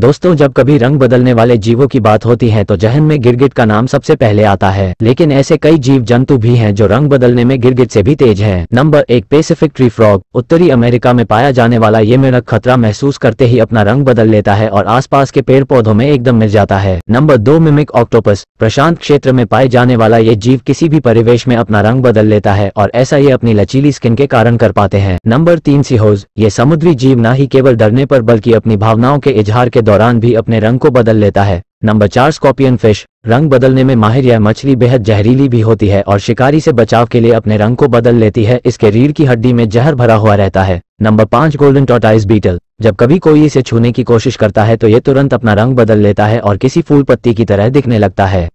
दोस्तों जब कभी रंग बदलने वाले जीवों की बात होती है तो जहन में गिरगिट का नाम सबसे पहले आता है लेकिन ऐसे कई जीव जंतु भी हैं जो रंग बदलने में गिरगिट से भी तेज हैं। नंबर एक पेसिफिक ट्री फ्रॉग उत्तरी अमेरिका में पाया जाने वाला ये मेरा खतरा महसूस करते ही अपना रंग बदल लेता है और आस के पेड़ पौधों में एकदम मिल जाता है नंबर दो मिमिक ऑक्टोपस प्रशांत क्षेत्र में पाए जाने वाला ये जीव किसी भी परिवेश में अपना रंग बदल लेता है और ऐसा ये अपनी लचीली स्किन के कारण कर पाते हैं नंबर तीन सीहोज ये समुद्री जीव न ही केवल डरने आरोप बल्कि अपनी भावनाओं के इजहार के दौरान भी अपने रंग को बदल लेता है नंबर चार स्कॉर्पियन फिश रंग बदलने में माहिर यह मछली बेहद जहरीली भी होती है और शिकारी से बचाव के लिए अपने रंग को बदल लेती है इसके रीढ़ की हड्डी में जहर भरा हुआ रहता है नंबर पाँच गोल्डन टोटाइस बीटल जब कभी कोई इसे छूने की कोशिश करता है तो ये तुरंत अपना रंग बदल लेता है और किसी फूल पत्ती की तरह दिखने लगता है